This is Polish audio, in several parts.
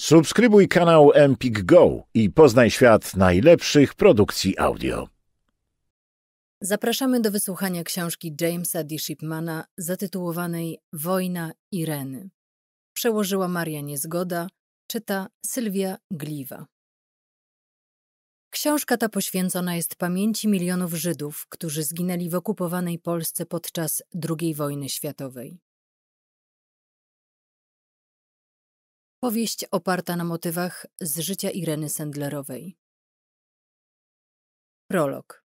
Subskrybuj kanał Empik Go i poznaj świat najlepszych produkcji audio. Zapraszamy do wysłuchania książki Jamesa D. Shipmana zatytułowanej Wojna Ireny. Przełożyła Maria Niezgoda, czyta Sylwia Gliwa. Książka ta poświęcona jest pamięci milionów Żydów, którzy zginęli w okupowanej Polsce podczas II wojny światowej. Powieść oparta na motywach z życia Ireny Sendlerowej. Prolog.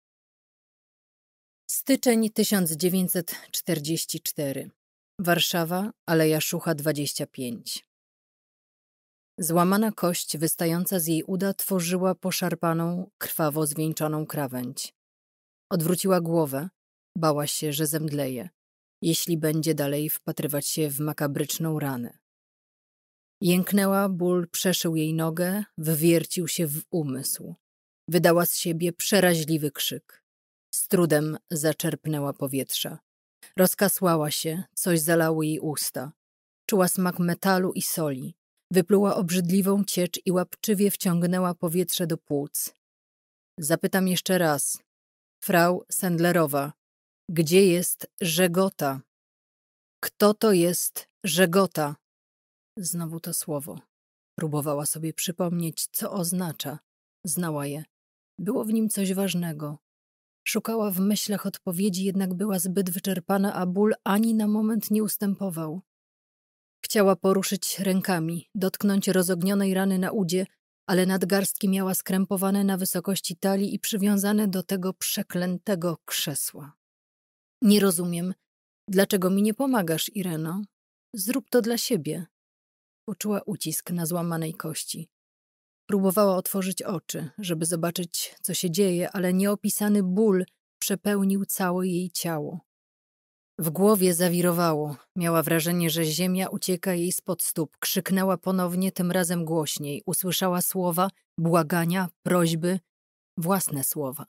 Styczeń 1944. Warszawa, Aleja Szucha 25. Złamana kość wystająca z jej uda tworzyła poszarpaną, krwawo zwieńczoną krawędź. Odwróciła głowę, bała się, że zemdleje, jeśli będzie dalej wpatrywać się w makabryczną ranę. Jęknęła, ból przeszył jej nogę, wwiercił się w umysł. Wydała z siebie przeraźliwy krzyk. Z trudem zaczerpnęła powietrza. Rozkasłała się, coś zalało jej usta. Czuła smak metalu i soli. Wypluła obrzydliwą ciecz i łapczywie wciągnęła powietrze do płuc. Zapytam jeszcze raz. Frau Sendlerowa, gdzie jest Żegota? Kto to jest Żegota? Znowu to słowo. Próbowała sobie przypomnieć, co oznacza. Znała je. Było w nim coś ważnego. Szukała w myślach odpowiedzi, jednak była zbyt wyczerpana, a ból ani na moment nie ustępował. Chciała poruszyć rękami, dotknąć rozognionej rany na udzie, ale nadgarstki miała skrępowane na wysokości talii i przywiązane do tego przeklętego krzesła. Nie rozumiem. Dlaczego mi nie pomagasz, Ireno? Zrób to dla siebie. Poczuła ucisk na złamanej kości. Próbowała otworzyć oczy, żeby zobaczyć, co się dzieje, ale nieopisany ból przepełnił całe jej ciało. W głowie zawirowało. Miała wrażenie, że ziemia ucieka jej spod stóp. Krzyknęła ponownie, tym razem głośniej. Usłyszała słowa, błagania, prośby, własne słowa.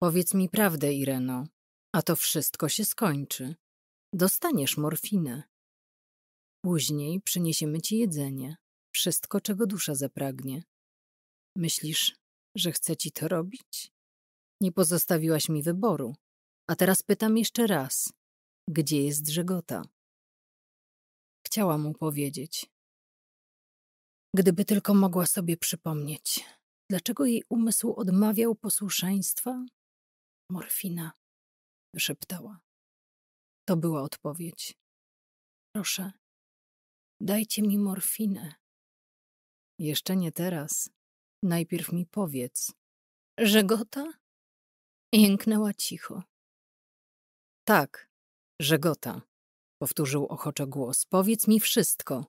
Powiedz mi prawdę, Ireno, a to wszystko się skończy. Dostaniesz morfinę. Później przyniesiemy ci jedzenie, wszystko, czego dusza zapragnie. Myślisz, że chce ci to robić? Nie pozostawiłaś mi wyboru. A teraz pytam jeszcze raz. Gdzie jest Żegota? Chciała mu powiedzieć. Gdyby tylko mogła sobie przypomnieć, dlaczego jej umysł odmawiał posłuszeństwa? Morfina, wyszeptała. To była odpowiedź. Proszę, Dajcie mi morfinę. Jeszcze nie teraz. Najpierw mi powiedz. Żegota? Jęknęła cicho. Tak, żegota, powtórzył ochoczo głos. Powiedz mi wszystko.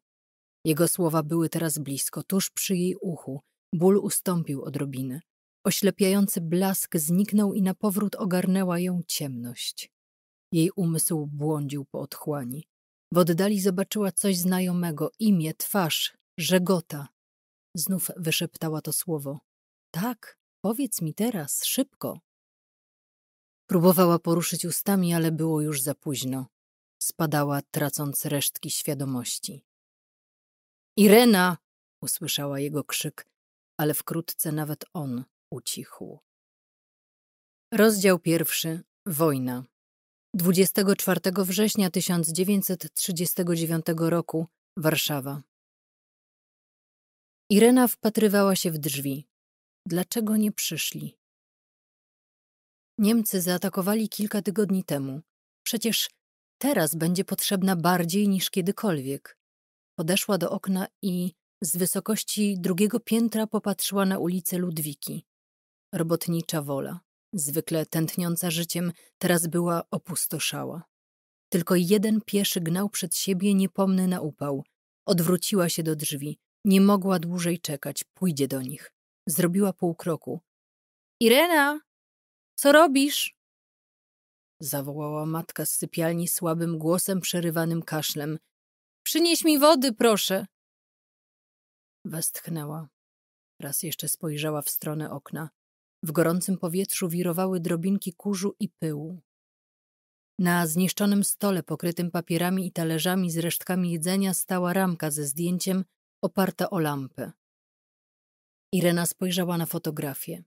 Jego słowa były teraz blisko, tuż przy jej uchu. Ból ustąpił odrobinę. Oślepiający blask zniknął i napowrót ogarnęła ją ciemność. Jej umysł błądził po otchłani. W oddali zobaczyła coś znajomego, imię, twarz, żegota. Znów wyszeptała to słowo. Tak, powiedz mi teraz, szybko. Próbowała poruszyć ustami, ale było już za późno. Spadała, tracąc resztki świadomości. Irena! usłyszała jego krzyk, ale wkrótce nawet on ucichł. Rozdział pierwszy. Wojna. 24 września 1939 roku, Warszawa. Irena wpatrywała się w drzwi. Dlaczego nie przyszli? Niemcy zaatakowali kilka tygodni temu. Przecież teraz będzie potrzebna bardziej niż kiedykolwiek. Podeszła do okna i z wysokości drugiego piętra popatrzyła na ulicę Ludwiki. Robotnicza wola zwykle tętniąca życiem, teraz była opustoszała. Tylko jeden pieszy gnał przed siebie niepomny na upał. Odwróciła się do drzwi. Nie mogła dłużej czekać, pójdzie do nich. Zrobiła pół kroku. Irena! Co robisz? Zawołała matka z sypialni słabym głosem przerywanym kaszlem. Przynieś mi wody, proszę! Westchnęła. Raz jeszcze spojrzała w stronę okna. W gorącym powietrzu wirowały drobinki kurzu i pyłu. Na zniszczonym stole pokrytym papierami i talerzami z resztkami jedzenia stała ramka ze zdjęciem oparta o lampę. Irena spojrzała na fotografię.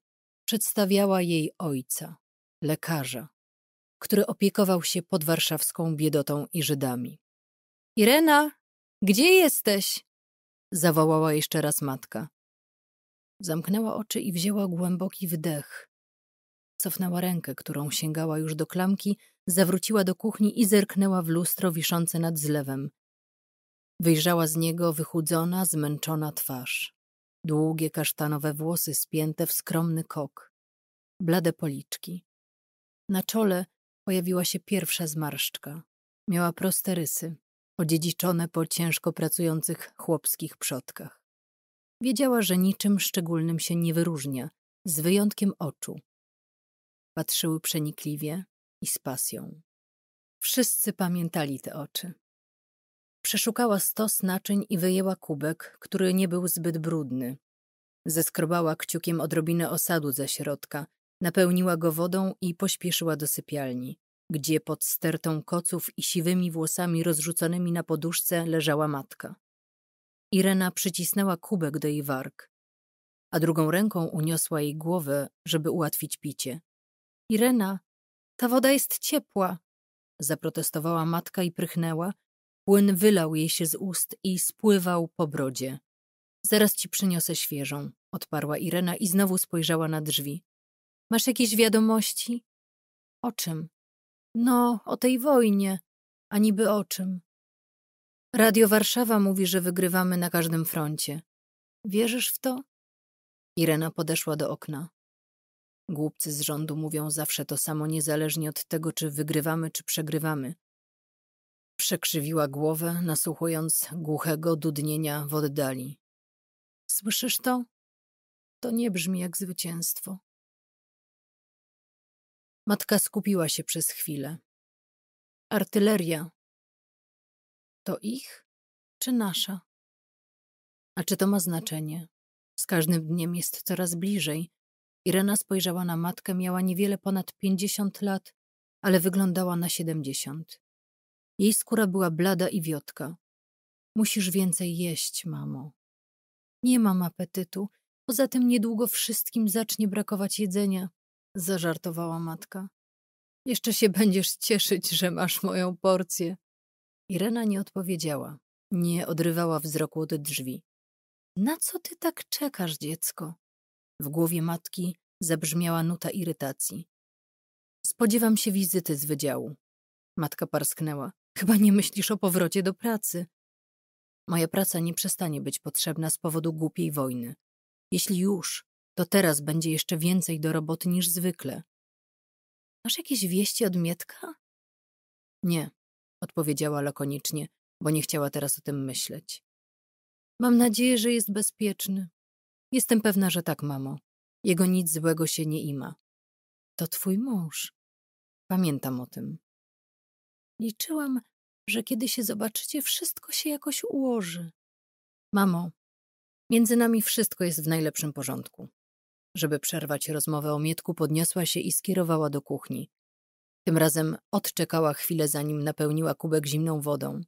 Przedstawiała jej ojca, lekarza, który opiekował się pod warszawską biedotą i Żydami. Irena, gdzie jesteś? zawołała jeszcze raz matka. Zamknęła oczy i wzięła głęboki wdech. Cofnęła rękę, którą sięgała już do klamki, zawróciła do kuchni i zerknęła w lustro wiszące nad zlewem. Wyjrzała z niego wychudzona, zmęczona twarz. Długie kasztanowe włosy spięte w skromny kok. Blade policzki. Na czole pojawiła się pierwsza zmarszczka. Miała proste rysy, odziedziczone po ciężko pracujących chłopskich przodkach. Wiedziała, że niczym szczególnym się nie wyróżnia, z wyjątkiem oczu. Patrzyły przenikliwie i z pasją. Wszyscy pamiętali te oczy. Przeszukała stos naczyń i wyjęła kubek, który nie był zbyt brudny. Zeskrobała kciukiem odrobinę osadu ze środka, napełniła go wodą i pośpieszyła do sypialni, gdzie pod stertą koców i siwymi włosami rozrzuconymi na poduszce leżała matka. Irena przycisnęła kubek do jej warg, a drugą ręką uniosła jej głowę, żeby ułatwić picie. Irena, ta woda jest ciepła, zaprotestowała matka i prychnęła. Płyn wylał jej się z ust i spływał po brodzie. Zaraz ci przyniosę świeżą, odparła Irena i znowu spojrzała na drzwi. Masz jakieś wiadomości? O czym? No, o tej wojnie. A niby o czym? Radio Warszawa mówi, że wygrywamy na każdym froncie. Wierzysz w to? Irena podeszła do okna. Głupcy z rządu mówią zawsze to samo, niezależnie od tego, czy wygrywamy, czy przegrywamy. Przekrzywiła głowę, nasłuchując głuchego dudnienia w oddali. Słyszysz to? To nie brzmi jak zwycięstwo. Matka skupiła się przez chwilę. Artyleria, to ich czy nasza? A czy to ma znaczenie? Z każdym dniem jest coraz bliżej. Irena spojrzała na matkę, miała niewiele ponad pięćdziesiąt lat, ale wyglądała na siedemdziesiąt. Jej skóra była blada i wiotka. Musisz więcej jeść, mamo. Nie mam apetytu, poza tym niedługo wszystkim zacznie brakować jedzenia, zażartowała matka. Jeszcze się będziesz cieszyć, że masz moją porcję. Irena nie odpowiedziała. Nie odrywała wzroku od drzwi. Na co ty tak czekasz, dziecko? W głowie matki zabrzmiała nuta irytacji. Spodziewam się wizyty z wydziału. Matka parsknęła. Chyba nie myślisz o powrocie do pracy. Moja praca nie przestanie być potrzebna z powodu głupiej wojny. Jeśli już, to teraz będzie jeszcze więcej do roboty niż zwykle. Masz jakieś wieści od Mietka? Nie, odpowiedziała lakonicznie, bo nie chciała teraz o tym myśleć. Mam nadzieję, że jest bezpieczny. Jestem pewna, że tak, mamo. Jego nic złego się nie ima. To twój mąż. Pamiętam o tym. Liczyłam, że kiedy się zobaczycie, wszystko się jakoś ułoży. Mamo, między nami wszystko jest w najlepszym porządku. Żeby przerwać rozmowę o Mietku, podniosła się i skierowała do kuchni. Tym razem odczekała chwilę, zanim napełniła kubek zimną wodą.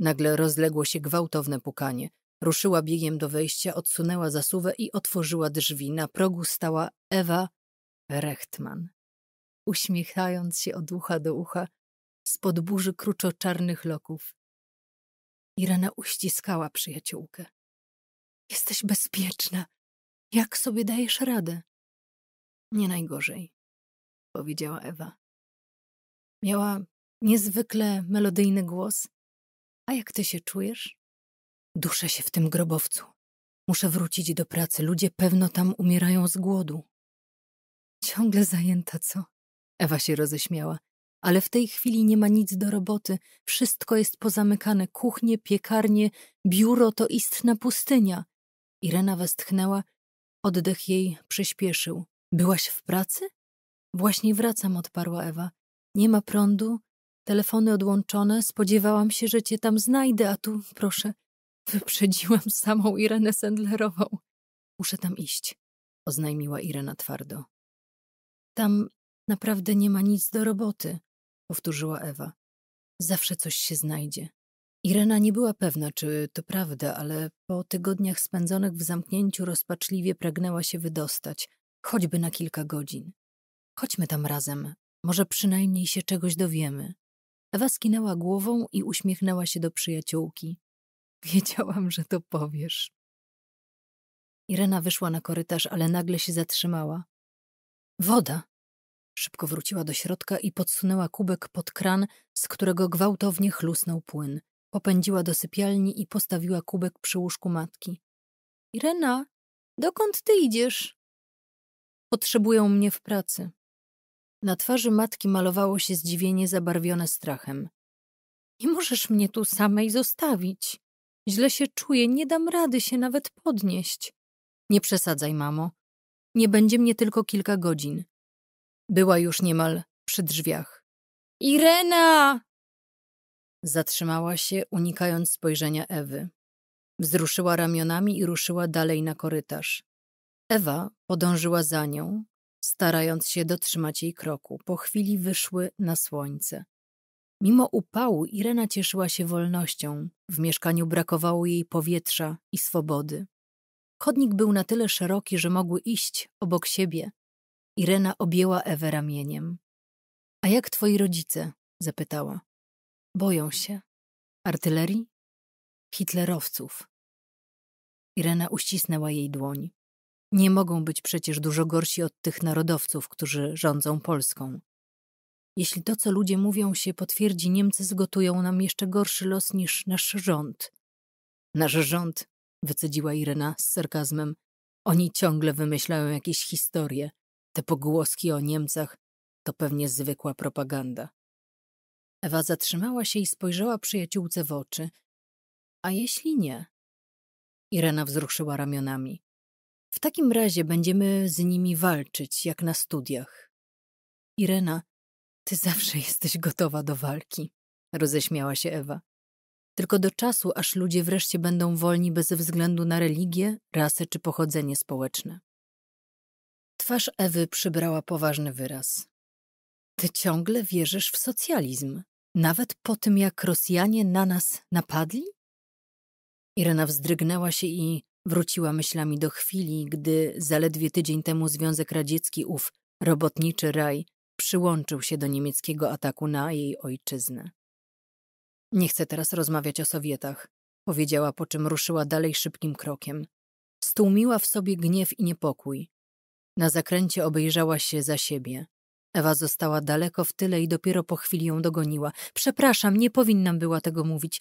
Nagle rozległo się gwałtowne pukanie. Ruszyła biegiem do wejścia, odsunęła zasuwę i otworzyła drzwi. Na progu stała Ewa Rechtman. Uśmiechając się od ucha do ucha, spod burzy kruczo-czarnych loków. Irena uściskała przyjaciółkę. Jesteś bezpieczna. Jak sobie dajesz radę? Nie najgorzej, powiedziała Ewa. Miała niezwykle melodyjny głos. A jak ty się czujesz? Duszę się w tym grobowcu. Muszę wrócić do pracy. Ludzie pewno tam umierają z głodu. Ciągle zajęta, co? Ewa się roześmiała. Ale w tej chwili nie ma nic do roboty. Wszystko jest pozamykane. Kuchnie, piekarnie, biuro to istna pustynia. Irena westchnęła. Oddech jej przyspieszył. Byłaś w pracy? Właśnie wracam, odparła Ewa. Nie ma prądu, telefony odłączone, spodziewałam się, że cię tam znajdę, a tu, proszę, wyprzedziłam samą Irenę Sendlerową. Muszę tam iść, oznajmiła Irena twardo. Tam naprawdę nie ma nic do roboty, powtórzyła Ewa. Zawsze coś się znajdzie. Irena nie była pewna, czy to prawda, ale po tygodniach spędzonych w zamknięciu rozpaczliwie pragnęła się wydostać, choćby na kilka godzin. Chodźmy tam razem, może przynajmniej się czegoś dowiemy. Ewa skinęła głową i uśmiechnęła się do przyjaciółki. Wiedziałam, że to powiesz. Irena wyszła na korytarz, ale nagle się zatrzymała. Woda! Szybko wróciła do środka i podsunęła kubek pod kran, z którego gwałtownie chlusnął płyn. Popędziła do sypialni i postawiła kubek przy łóżku matki. Irena, dokąd ty idziesz? Potrzebują mnie w pracy, na twarzy matki malowało się zdziwienie zabarwione strachem. Nie możesz mnie tu samej zostawić. Źle się czuję, nie dam rady się nawet podnieść. Nie przesadzaj, mamo. Nie będzie mnie tylko kilka godzin. Była już niemal przy drzwiach. Irena! Zatrzymała się, unikając spojrzenia Ewy. Wzruszyła ramionami i ruszyła dalej na korytarz. Ewa podążyła za nią, starając się dotrzymać jej kroku. Po chwili wyszły na słońce. Mimo upału Irena cieszyła się wolnością. W mieszkaniu brakowało jej powietrza i swobody. Chodnik był na tyle szeroki, że mogły iść obok siebie. Irena objęła Ewę ramieniem. A jak twoi rodzice? zapytała. Boją się. Artylerii? Hitlerowców. Irena uścisnęła jej dłoń. Nie mogą być przecież dużo gorsi od tych narodowców, którzy rządzą Polską. Jeśli to, co ludzie mówią, się potwierdzi, Niemcy zgotują nam jeszcze gorszy los niż nasz rząd. Nasz rząd, wycedziła Irena z sarkazmem, oni ciągle wymyślają jakieś historie. Te pogłoski o Niemcach to pewnie zwykła propaganda. Ewa zatrzymała się i spojrzała przyjaciółce w oczy. A jeśli nie? Irena wzruszyła ramionami. W takim razie będziemy z nimi walczyć, jak na studiach. Irena, ty zawsze jesteś gotowa do walki, roześmiała się Ewa. Tylko do czasu, aż ludzie wreszcie będą wolni bez względu na religię, rasę czy pochodzenie społeczne. Twarz Ewy przybrała poważny wyraz. Ty ciągle wierzysz w socjalizm, nawet po tym, jak Rosjanie na nas napadli? Irena wzdrygnęła się i Wróciła myślami do chwili, gdy zaledwie tydzień temu Związek Radziecki ów robotniczy raj przyłączył się do niemieckiego ataku na jej ojczyznę. Nie chcę teraz rozmawiać o Sowietach, powiedziała, po czym ruszyła dalej szybkim krokiem. Stłumiła w sobie gniew i niepokój. Na zakręcie obejrzała się za siebie. Ewa została daleko w tyle i dopiero po chwili ją dogoniła. Przepraszam, nie powinnam była tego mówić.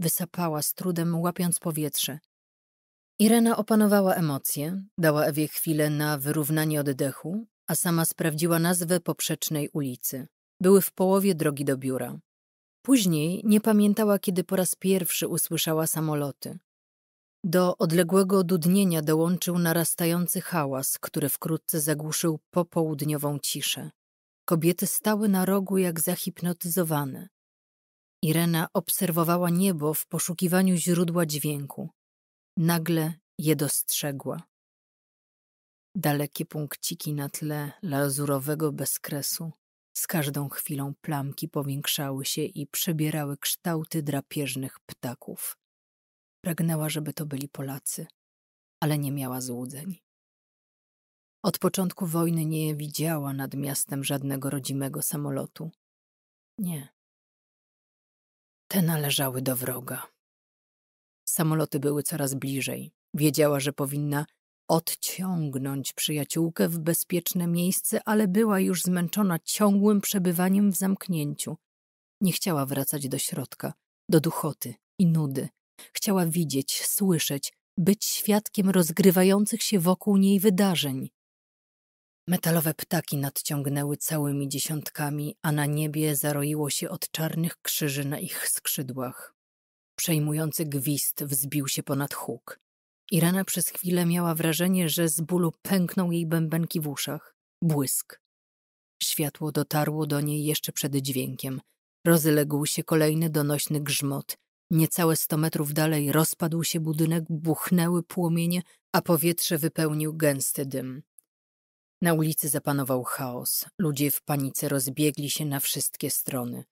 Wysapała z trudem, łapiąc powietrze. Irena opanowała emocje, dała Ewie chwilę na wyrównanie oddechu, a sama sprawdziła nazwę poprzecznej ulicy. Były w połowie drogi do biura. Później nie pamiętała, kiedy po raz pierwszy usłyszała samoloty. Do odległego dudnienia dołączył narastający hałas, który wkrótce zagłuszył popołudniową ciszę. Kobiety stały na rogu jak zahipnotyzowane. Irena obserwowała niebo w poszukiwaniu źródła dźwięku. Nagle je dostrzegła. Dalekie punkciki na tle lazurowego bezkresu z każdą chwilą plamki powiększały się i przebierały kształty drapieżnych ptaków. Pragnęła, żeby to byli Polacy, ale nie miała złudzeń. Od początku wojny nie widziała nad miastem żadnego rodzimego samolotu. Nie. Te należały do wroga. Samoloty były coraz bliżej. Wiedziała, że powinna odciągnąć przyjaciółkę w bezpieczne miejsce, ale była już zmęczona ciągłym przebywaniem w zamknięciu. Nie chciała wracać do środka, do duchoty i nudy. Chciała widzieć, słyszeć, być świadkiem rozgrywających się wokół niej wydarzeń. Metalowe ptaki nadciągnęły całymi dziesiątkami, a na niebie zaroiło się od czarnych krzyży na ich skrzydłach. Przejmujący gwizd wzbił się ponad huk. Irana przez chwilę miała wrażenie, że z bólu pękną jej bębenki w uszach. Błysk. Światło dotarło do niej jeszcze przed dźwiękiem. Rozległ się kolejny donośny grzmot. Niecałe sto metrów dalej rozpadł się budynek, buchnęły płomienie, a powietrze wypełnił gęsty dym. Na ulicy zapanował chaos. Ludzie w panice rozbiegli się na wszystkie strony.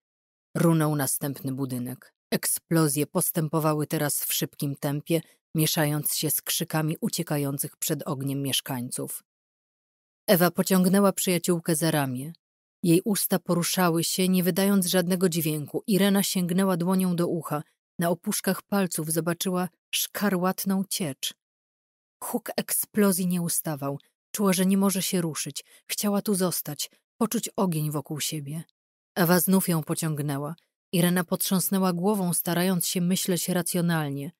Runął następny budynek. Eksplozje postępowały teraz w szybkim tempie, mieszając się z krzykami uciekających przed ogniem mieszkańców. Ewa pociągnęła przyjaciółkę za ramię. Jej usta poruszały się, nie wydając żadnego dźwięku. Irena sięgnęła dłonią do ucha. Na opuszkach palców zobaczyła szkarłatną ciecz. Huk eksplozji nie ustawał. Czuła, że nie może się ruszyć. Chciała tu zostać, poczuć ogień wokół siebie. Ewa znów ją pociągnęła. Irena potrząsnęła głową, starając się myśleć racjonalnie.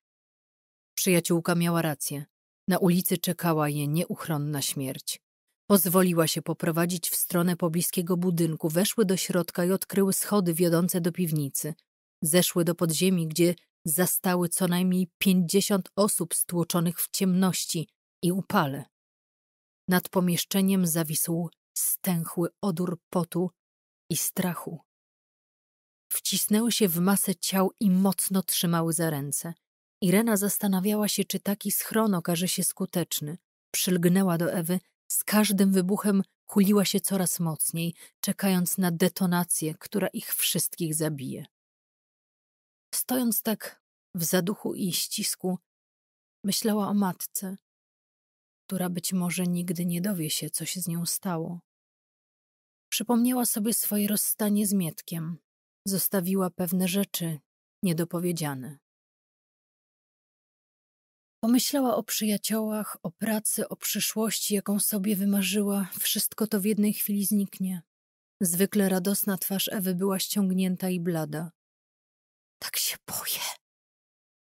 Przyjaciółka miała rację. Na ulicy czekała je nieuchronna śmierć. Pozwoliła się poprowadzić w stronę pobliskiego budynku, weszły do środka i odkryły schody wiodące do piwnicy. Zeszły do podziemi, gdzie zastały co najmniej pięćdziesiąt osób stłoczonych w ciemności i upale. Nad pomieszczeniem zawisł stęchły odór potu i strachu wcisnęły się w masę ciał i mocno trzymały za ręce. Irena zastanawiała się, czy taki schron okaże się skuteczny. Przylgnęła do Ewy, z każdym wybuchem kuliła się coraz mocniej, czekając na detonację, która ich wszystkich zabije. Stojąc tak w zaduchu i ścisku, myślała o matce, która być może nigdy nie dowie się, co się z nią stało. Przypomniała sobie swoje rozstanie z Mietkiem, zostawiła pewne rzeczy niedopowiedziane. Pomyślała o przyjaciołach, o pracy, o przyszłości, jaką sobie wymarzyła. Wszystko to w jednej chwili zniknie. Zwykle radosna twarz Ewy była ściągnięta i blada. Tak się boję,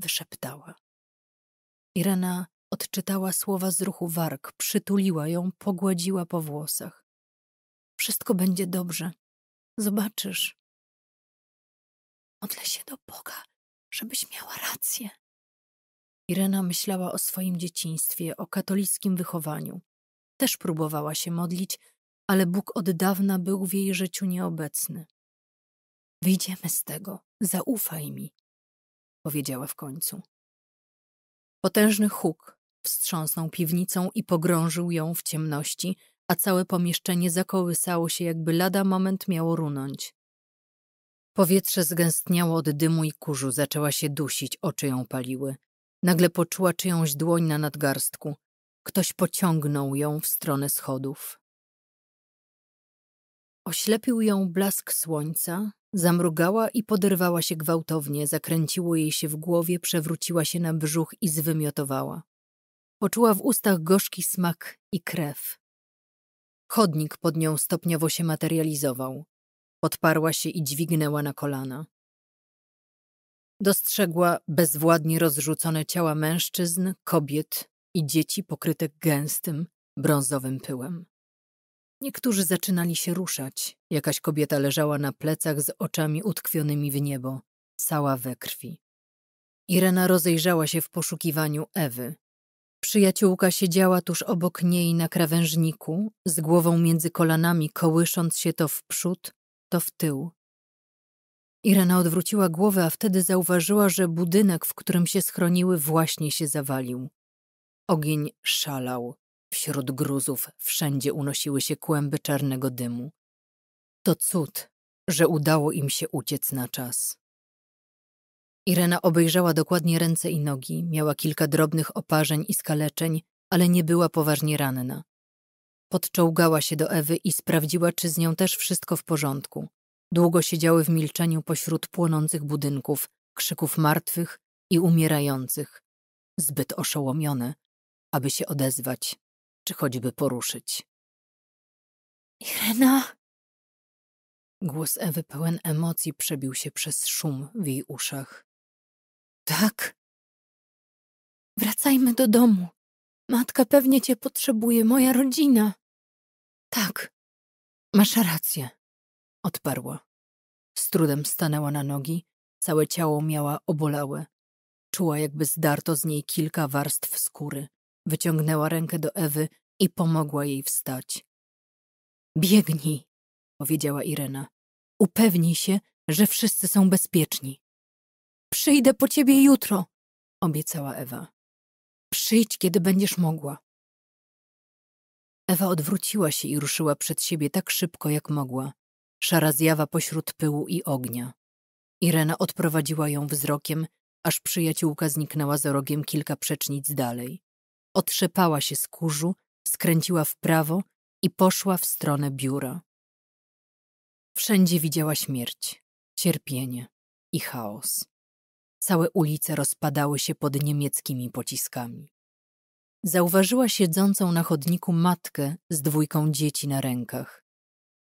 wyszeptała. Irena odczytała słowa z ruchu warg, przytuliła ją, pogładziła po włosach. Wszystko będzie dobrze. Zobaczysz. Modlę się do Boga, żebyś miała rację. Irena myślała o swoim dzieciństwie, o katolickim wychowaniu. Też próbowała się modlić, ale Bóg od dawna był w jej życiu nieobecny. Wyjdziemy z tego, zaufaj mi, powiedziała w końcu. Potężny huk wstrząsnął piwnicą i pogrążył ją w ciemności, a całe pomieszczenie zakołysało się, jakby lada moment miało runąć. Powietrze zgęstniało od dymu i kurzu, zaczęła się dusić, oczy ją paliły. Nagle poczuła czyjąś dłoń na nadgarstku. Ktoś pociągnął ją w stronę schodów. Oślepił ją blask słońca, zamrugała i poderwała się gwałtownie, zakręciło jej się w głowie, przewróciła się na brzuch i zwymiotowała. Poczuła w ustach gorzki smak i krew. Chodnik pod nią stopniowo się materializował. Podparła się i dźwignęła na kolana. Dostrzegła bezwładnie rozrzucone ciała mężczyzn, kobiet i dzieci pokryte gęstym, brązowym pyłem. Niektórzy zaczynali się ruszać. Jakaś kobieta leżała na plecach z oczami utkwionymi w niebo, cała we krwi. Irena rozejrzała się w poszukiwaniu Ewy. Przyjaciółka siedziała tuż obok niej na krawężniku, z głową między kolanami, kołysząc się to w przód, to w tył. Irena odwróciła głowę, a wtedy zauważyła, że budynek, w którym się schroniły, właśnie się zawalił. Ogień szalał. Wśród gruzów wszędzie unosiły się kłęby czarnego dymu. To cud, że udało im się uciec na czas. Irena obejrzała dokładnie ręce i nogi, miała kilka drobnych oparzeń i skaleczeń, ale nie była poważnie ranna. Podczołgała się do Ewy i sprawdziła, czy z nią też wszystko w porządku. Długo siedziały w milczeniu pośród płonących budynków, krzyków martwych i umierających. Zbyt oszołomione, aby się odezwać, czy choćby poruszyć. Irena! Głos Ewy pełen emocji przebił się przez szum w jej uszach. Tak? Wracajmy do domu. Matka pewnie cię potrzebuje, moja rodzina. Tak, masz rację, odparła. Z trudem stanęła na nogi, całe ciało miała obolałe. Czuła, jakby zdarto z niej kilka warstw skóry. Wyciągnęła rękę do Ewy i pomogła jej wstać. Biegnij, powiedziała Irena. Upewnij się, że wszyscy są bezpieczni. Przyjdę po ciebie jutro, obiecała Ewa. Przyjdź, kiedy będziesz mogła. Ewa odwróciła się i ruszyła przed siebie tak szybko, jak mogła. Szara zjawa pośród pyłu i ognia. Irena odprowadziła ją wzrokiem, aż przyjaciółka zniknęła za rogiem kilka przecznic dalej. Otrzepała się z kurzu, skręciła w prawo i poszła w stronę biura. Wszędzie widziała śmierć, cierpienie i chaos. Całe ulice rozpadały się pod niemieckimi pociskami. Zauważyła siedzącą na chodniku matkę z dwójką dzieci na rękach.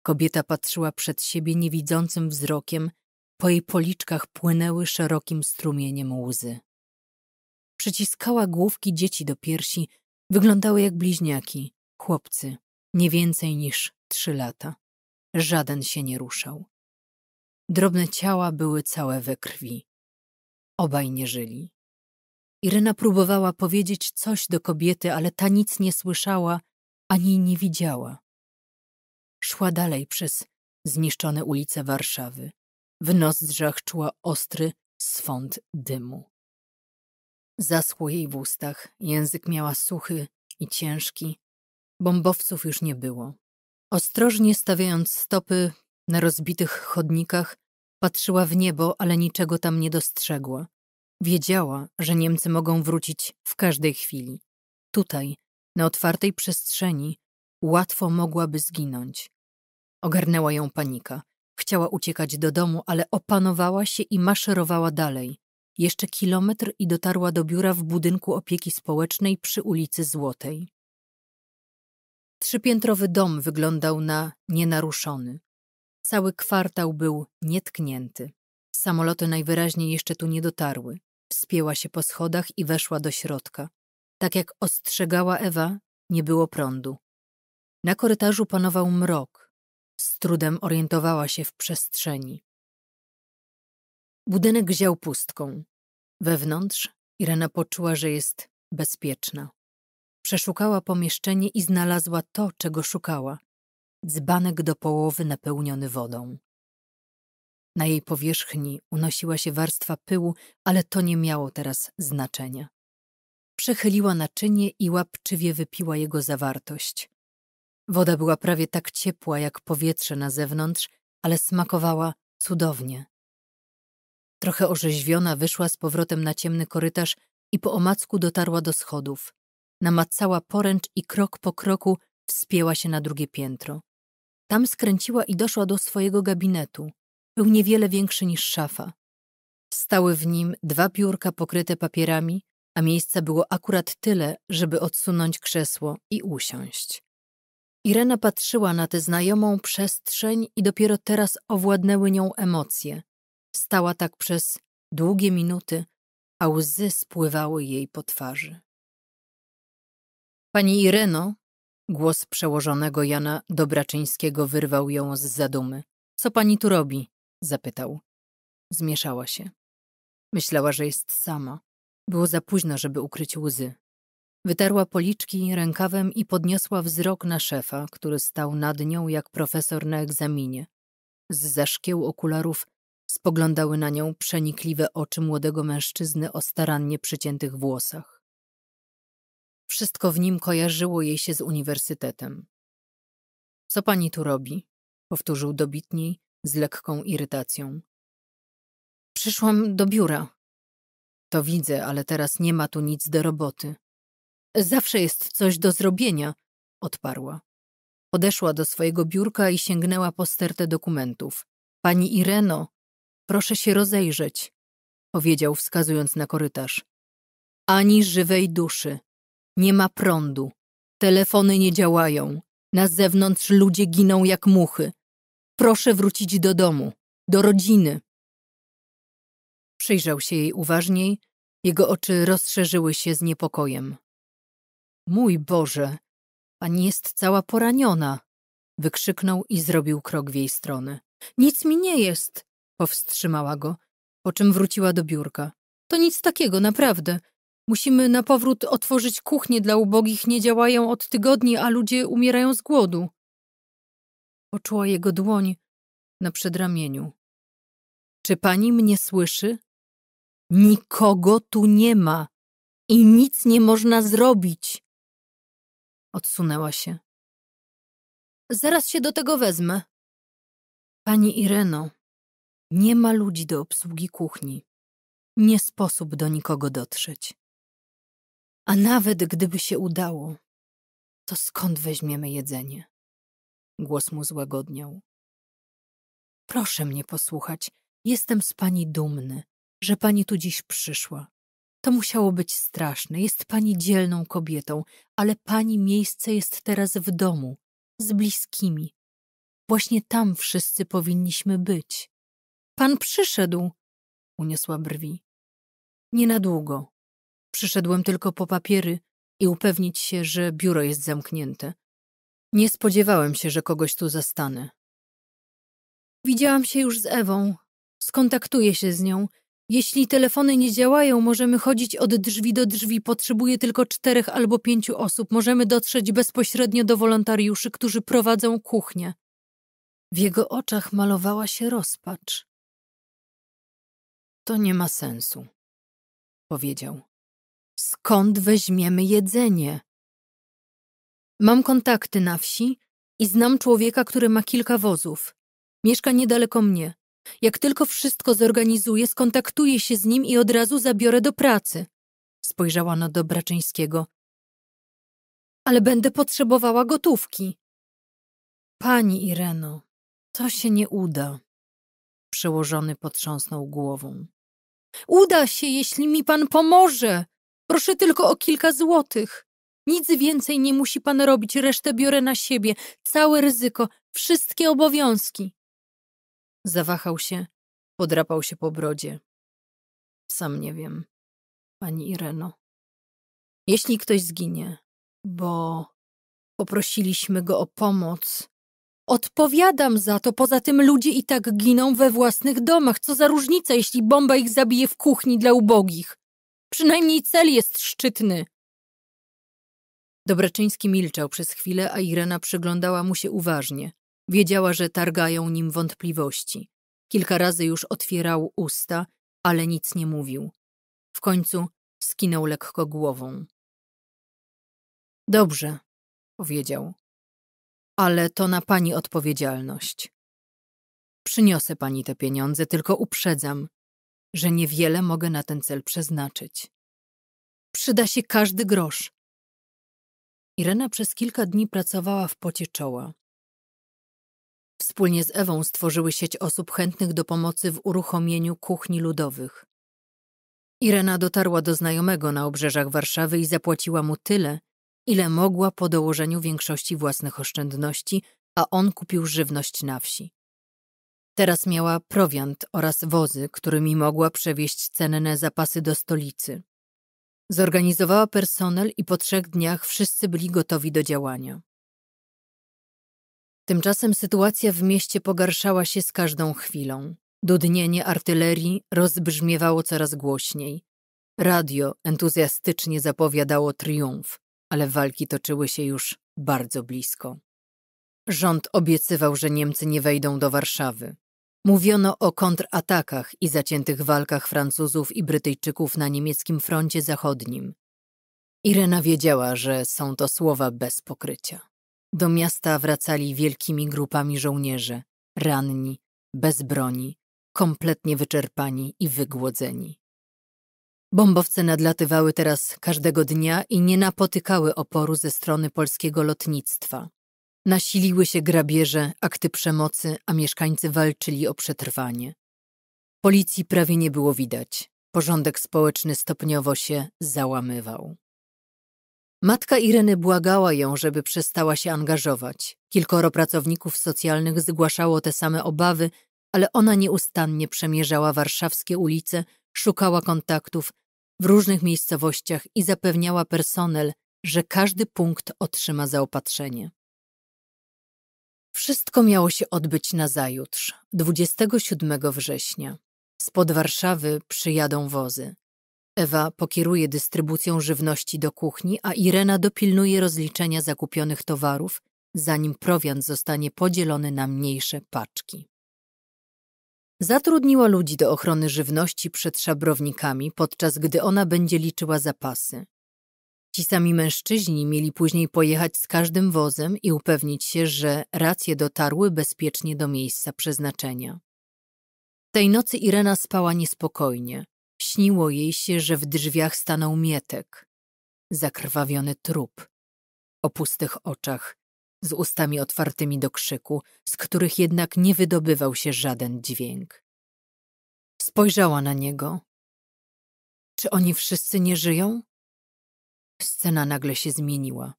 Kobieta patrzyła przed siebie niewidzącym wzrokiem, po jej policzkach płynęły szerokim strumieniem łzy. Przyciskała główki dzieci do piersi, wyglądały jak bliźniaki, chłopcy, nie więcej niż trzy lata. Żaden się nie ruszał. Drobne ciała były całe we krwi. Obaj nie żyli. Irena próbowała powiedzieć coś do kobiety, ale ta nic nie słyszała ani nie widziała. Szła dalej przez zniszczone ulice Warszawy. W nozdrzach czuła ostry swąd dymu. Zaschło jej w ustach, język miała suchy i ciężki. Bombowców już nie było. Ostrożnie stawiając stopy na rozbitych chodnikach, Patrzyła w niebo, ale niczego tam nie dostrzegła. Wiedziała, że Niemcy mogą wrócić w każdej chwili. Tutaj, na otwartej przestrzeni, łatwo mogłaby zginąć. Ogarnęła ją panika. Chciała uciekać do domu, ale opanowała się i maszerowała dalej. Jeszcze kilometr i dotarła do biura w budynku opieki społecznej przy ulicy Złotej. Trzypiętrowy dom wyglądał na nienaruszony. Cały kwartał był nietknięty. Samoloty najwyraźniej jeszcze tu nie dotarły. Wspięła się po schodach i weszła do środka. Tak jak ostrzegała Ewa, nie było prądu. Na korytarzu panował mrok. Z trudem orientowała się w przestrzeni. Budynek ział pustką. Wewnątrz Irena poczuła, że jest bezpieczna. Przeszukała pomieszczenie i znalazła to, czego szukała dzbanek do połowy napełniony wodą. Na jej powierzchni unosiła się warstwa pyłu, ale to nie miało teraz znaczenia. Przechyliła naczynie i łapczywie wypiła jego zawartość. Woda była prawie tak ciepła jak powietrze na zewnątrz, ale smakowała cudownie. Trochę orzeźwiona wyszła z powrotem na ciemny korytarz i po omacku dotarła do schodów. Namacała poręcz i krok po kroku wspięła się na drugie piętro. Tam skręciła i doszła do swojego gabinetu. Był niewiele większy niż szafa. Stały w nim dwa biurka pokryte papierami, a miejsca było akurat tyle, żeby odsunąć krzesło i usiąść. Irena patrzyła na tę znajomą przestrzeń i dopiero teraz owładnęły nią emocje. Stała tak przez długie minuty, a łzy spływały jej po twarzy. Pani Ireno, Głos przełożonego Jana Dobraczyńskiego wyrwał ją z zadumy. Co pani tu robi? zapytał. Zmieszała się. Myślała, że jest sama. Było za późno, żeby ukryć łzy. Wytarła policzki rękawem i podniosła wzrok na szefa, który stał nad nią jak profesor na egzaminie. Z za szkieł okularów spoglądały na nią przenikliwe oczy młodego mężczyzny o starannie przyciętych włosach. Wszystko w nim kojarzyło jej się z uniwersytetem. Co pani tu robi? Powtórzył dobitniej, z lekką irytacją. Przyszłam do biura. To widzę, ale teraz nie ma tu nic do roboty. Zawsze jest coś do zrobienia, odparła. Podeszła do swojego biurka i sięgnęła po stertę dokumentów. Pani Ireno, proszę się rozejrzeć, powiedział wskazując na korytarz. Ani żywej duszy. Nie ma prądu. Telefony nie działają. Na zewnątrz ludzie giną jak muchy. Proszę wrócić do domu, do rodziny. Przyjrzał się jej uważniej. Jego oczy rozszerzyły się z niepokojem. Mój Boże, pani jest cała poraniona. Wykrzyknął i zrobił krok w jej stronę. Nic mi nie jest, powstrzymała go, po czym wróciła do biurka. To nic takiego, naprawdę. Musimy na powrót otworzyć kuchnie dla ubogich, nie działają od tygodni, a ludzie umierają z głodu. Poczuła jego dłoń na przedramieniu. Czy pani mnie słyszy? Nikogo tu nie ma i nic nie można zrobić. Odsunęła się. Zaraz się do tego wezmę. Pani Ireno, nie ma ludzi do obsługi kuchni. Nie sposób do nikogo dotrzeć. A nawet gdyby się udało, to skąd weźmiemy jedzenie? Głos mu złagodniał. Proszę mnie posłuchać. Jestem z pani dumny, że pani tu dziś przyszła. To musiało być straszne. Jest pani dzielną kobietą, ale pani miejsce jest teraz w domu, z bliskimi. Właśnie tam wszyscy powinniśmy być. Pan przyszedł, uniosła brwi. Nie na długo, Przyszedłem tylko po papiery i upewnić się, że biuro jest zamknięte. Nie spodziewałem się, że kogoś tu zastanę. Widziałam się już z Ewą. Skontaktuję się z nią. Jeśli telefony nie działają, możemy chodzić od drzwi do drzwi. Potrzebuję tylko czterech albo pięciu osób. Możemy dotrzeć bezpośrednio do wolontariuszy, którzy prowadzą kuchnię. W jego oczach malowała się rozpacz. To nie ma sensu, powiedział skąd weźmiemy jedzenie? Mam kontakty na wsi i znam człowieka, który ma kilka wozów. Mieszka niedaleko mnie. Jak tylko wszystko zorganizuję, skontaktuję się z nim i od razu zabiorę do pracy. Spojrzała na Dobraczyńskiego. Ale będę potrzebowała gotówki. Pani Ireno, to się nie uda. Przełożony potrząsnął głową. Uda się, jeśli mi pan pomoże, Proszę tylko o kilka złotych. Nic więcej nie musi pan robić, resztę biorę na siebie, całe ryzyko, wszystkie obowiązki. Zawahał się, podrapał się po brodzie. Sam nie wiem, pani Ireno. Jeśli ktoś zginie, bo poprosiliśmy go o pomoc, odpowiadam za to, poza tym ludzie i tak giną we własnych domach. Co za różnica, jeśli bomba ich zabije w kuchni dla ubogich? Przynajmniej cel jest szczytny. Dobraczyński milczał przez chwilę, a Irena przyglądała mu się uważnie. Wiedziała, że targają nim wątpliwości. Kilka razy już otwierał usta, ale nic nie mówił. W końcu skinął lekko głową. Dobrze, powiedział. Ale to na pani odpowiedzialność. Przyniosę pani te pieniądze, tylko uprzedzam że niewiele mogę na ten cel przeznaczyć. Przyda się każdy grosz. Irena przez kilka dni pracowała w pocie czoła. Wspólnie z Ewą stworzyły sieć osób chętnych do pomocy w uruchomieniu kuchni ludowych. Irena dotarła do znajomego na obrzeżach Warszawy i zapłaciła mu tyle, ile mogła po dołożeniu większości własnych oszczędności, a on kupił żywność na wsi. Teraz miała prowiant oraz wozy, którymi mogła przewieźć cenne zapasy do stolicy. Zorganizowała personel i po trzech dniach wszyscy byli gotowi do działania. Tymczasem sytuacja w mieście pogarszała się z każdą chwilą. Dudnienie artylerii rozbrzmiewało coraz głośniej. Radio entuzjastycznie zapowiadało triumf, ale walki toczyły się już bardzo blisko. Rząd obiecywał, że Niemcy nie wejdą do Warszawy. Mówiono o kontratakach i zaciętych walkach Francuzów i Brytyjczyków na niemieckim froncie zachodnim. Irena wiedziała, że są to słowa bez pokrycia. Do miasta wracali wielkimi grupami żołnierze, ranni, bez broni, kompletnie wyczerpani i wygłodzeni. Bombowce nadlatywały teraz każdego dnia i nie napotykały oporu ze strony polskiego lotnictwa. Nasiliły się grabieże, akty przemocy, a mieszkańcy walczyli o przetrwanie. Policji prawie nie było widać. Porządek społeczny stopniowo się załamywał. Matka Ireny błagała ją, żeby przestała się angażować. Kilkoro pracowników socjalnych zgłaszało te same obawy, ale ona nieustannie przemierzała warszawskie ulice, szukała kontaktów w różnych miejscowościach i zapewniała personel, że każdy punkt otrzyma zaopatrzenie. Wszystko miało się odbyć nazajutrz, 27 września. Spod Warszawy przyjadą wozy. Ewa pokieruje dystrybucją żywności do kuchni, a Irena dopilnuje rozliczenia zakupionych towarów, zanim prowiant zostanie podzielony na mniejsze paczki. Zatrudniła ludzi do ochrony żywności przed szabrownikami, podczas gdy ona będzie liczyła zapasy. Ci sami mężczyźni mieli później pojechać z każdym wozem i upewnić się, że racje dotarły bezpiecznie do miejsca przeznaczenia. Tej nocy Irena spała niespokojnie. Śniło jej się, że w drzwiach stanął mietek. Zakrwawiony trup. O pustych oczach, z ustami otwartymi do krzyku, z których jednak nie wydobywał się żaden dźwięk. Spojrzała na niego. Czy oni wszyscy nie żyją? Scena nagle się zmieniła.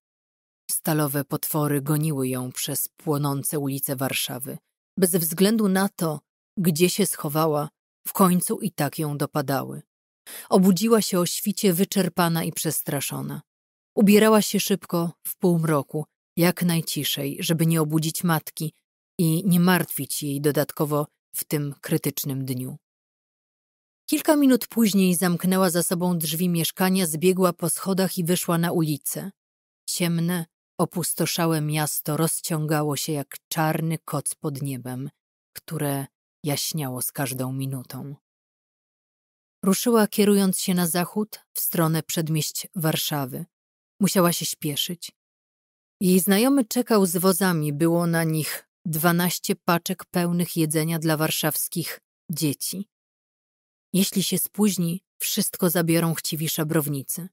Stalowe potwory goniły ją przez płonące ulice Warszawy. Bez względu na to, gdzie się schowała, w końcu i tak ją dopadały. Obudziła się o świcie wyczerpana i przestraszona. Ubierała się szybko, w półmroku, jak najciszej, żeby nie obudzić matki i nie martwić jej dodatkowo w tym krytycznym dniu. Kilka minut później zamknęła za sobą drzwi mieszkania, zbiegła po schodach i wyszła na ulicę. Ciemne, opustoszałe miasto rozciągało się jak czarny koc pod niebem, które jaśniało z każdą minutą. Ruszyła kierując się na zachód, w stronę przedmieść Warszawy. Musiała się śpieszyć. Jej znajomy czekał z wozami, było na nich dwanaście paczek pełnych jedzenia dla warszawskich dzieci. Jeśli się spóźni, wszystko zabiorą chciwi szabrownicy.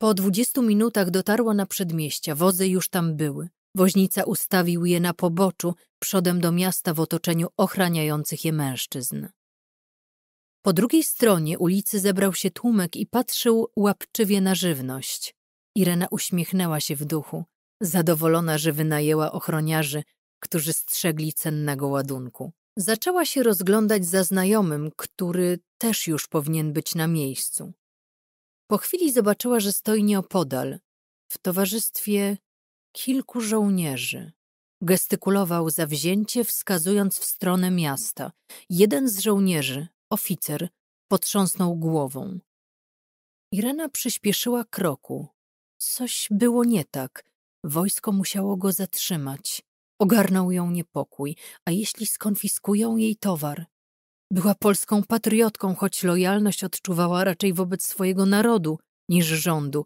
Po dwudziestu minutach dotarła na przedmieścia, wozy już tam były. Woźnica ustawił je na poboczu, przodem do miasta w otoczeniu ochraniających je mężczyzn. Po drugiej stronie ulicy zebrał się tłumek i patrzył łapczywie na żywność. Irena uśmiechnęła się w duchu, zadowolona, że wynajęła ochroniarzy, którzy strzegli cennego ładunku. Zaczęła się rozglądać za znajomym, który też już powinien być na miejscu. Po chwili zobaczyła, że stoi nieopodal, w towarzystwie kilku żołnierzy. Gestykulował zawzięcie, wskazując w stronę miasta. Jeden z żołnierzy, oficer, potrząsnął głową. Irena przyspieszyła kroku. Coś było nie tak. Wojsko musiało go zatrzymać. Ogarnął ją niepokój, a jeśli skonfiskują jej towar? Była polską patriotką, choć lojalność odczuwała raczej wobec swojego narodu niż rządu,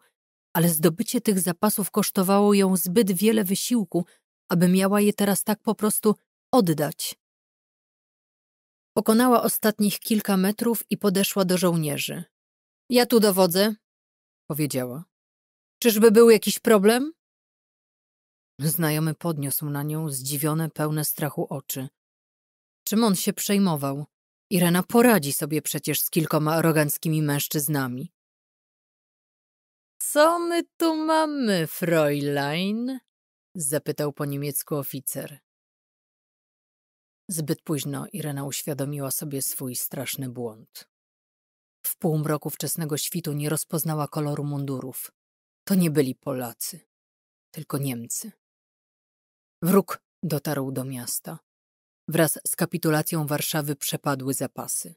ale zdobycie tych zapasów kosztowało ją zbyt wiele wysiłku, aby miała je teraz tak po prostu oddać. Pokonała ostatnich kilka metrów i podeszła do żołnierzy. Ja tu dowodzę, powiedziała. Czyżby był jakiś problem? Znajomy podniósł na nią zdziwione, pełne strachu oczy. Czym on się przejmował? Irena poradzi sobie przecież z kilkoma aroganckimi mężczyznami. Co my tu mamy, Fräulein? zapytał po niemiecku oficer. Zbyt późno Irena uświadomiła sobie swój straszny błąd. W półmroku wczesnego świtu nie rozpoznała koloru mundurów. To nie byli Polacy, tylko Niemcy. Wróg dotarł do miasta. Wraz z kapitulacją Warszawy przepadły zapasy.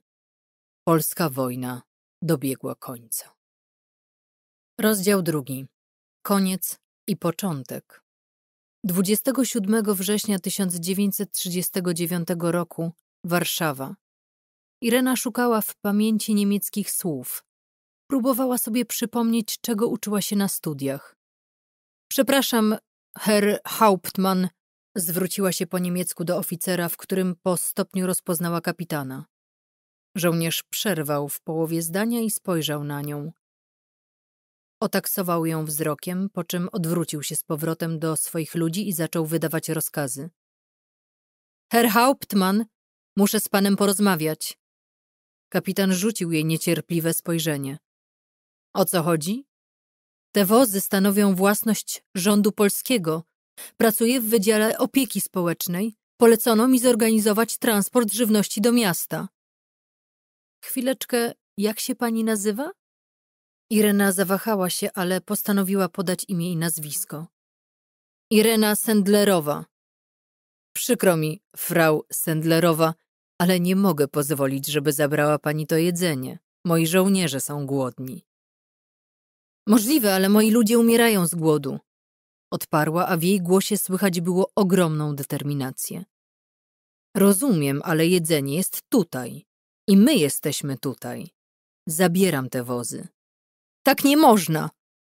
Polska wojna dobiegła końca. Rozdział drugi. Koniec i początek. 27 września 1939 roku Warszawa. Irena szukała w pamięci niemieckich słów. Próbowała sobie przypomnieć, czego uczyła się na studiach. Przepraszam, Herr Hauptmann, zwróciła się po niemiecku do oficera, w którym po stopniu rozpoznała kapitana. Żołnierz przerwał w połowie zdania i spojrzał na nią. Otaksował ją wzrokiem, po czym odwrócił się z powrotem do swoich ludzi i zaczął wydawać rozkazy. Herr Hauptmann, muszę z panem porozmawiać. Kapitan rzucił jej niecierpliwe spojrzenie. O co chodzi? Te wozy stanowią własność rządu polskiego. Pracuję w Wydziale Opieki Społecznej. Polecono mi zorganizować transport żywności do miasta. Chwileczkę, jak się pani nazywa? Irena zawahała się, ale postanowiła podać imię i nazwisko. Irena Sendlerowa. Przykro mi, frau Sendlerowa, ale nie mogę pozwolić, żeby zabrała pani to jedzenie. Moi żołnierze są głodni. Możliwe, ale moi ludzie umierają z głodu. Odparła, a w jej głosie słychać było ogromną determinację. Rozumiem, ale jedzenie jest tutaj. I my jesteśmy tutaj. Zabieram te wozy. Tak nie można!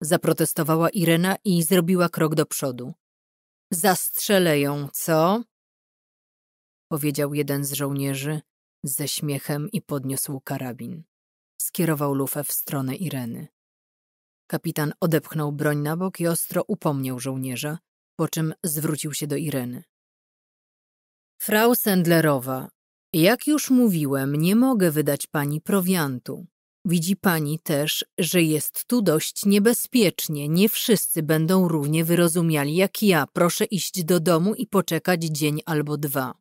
Zaprotestowała Irena i zrobiła krok do przodu. Zastrzelę ją, co? Powiedział jeden z żołnierzy ze śmiechem i podniósł karabin. Skierował lufę w stronę Ireny. Kapitan odepchnął broń na bok i ostro upomniał żołnierza, po czym zwrócił się do Ireny. Frau Sendlerowa, jak już mówiłem, nie mogę wydać pani prowiantu. Widzi pani też, że jest tu dość niebezpiecznie. Nie wszyscy będą równie wyrozumiali jak ja. Proszę iść do domu i poczekać dzień albo dwa.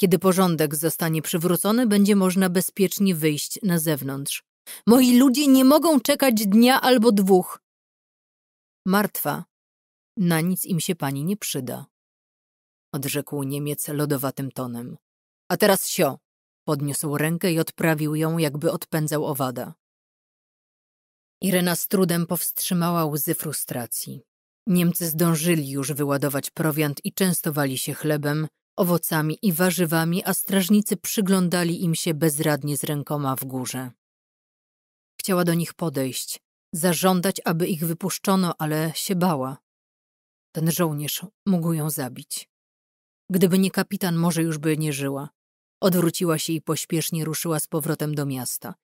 Kiedy porządek zostanie przywrócony, będzie można bezpiecznie wyjść na zewnątrz. Moi ludzie nie mogą czekać dnia albo dwóch. Martwa. Na nic im się pani nie przyda. Odrzekł Niemiec lodowatym tonem. A teraz sio. Podniósł rękę i odprawił ją, jakby odpędzał owada. Irena z trudem powstrzymała łzy frustracji. Niemcy zdążyli już wyładować prowiant i częstowali się chlebem, owocami i warzywami, a strażnicy przyglądali im się bezradnie z rękoma w górze. Chciała do nich podejść, zażądać, aby ich wypuszczono, ale się bała. Ten żołnierz mógł ją zabić. Gdyby nie kapitan, może już by nie żyła. Odwróciła się i pośpiesznie ruszyła z powrotem do miasta.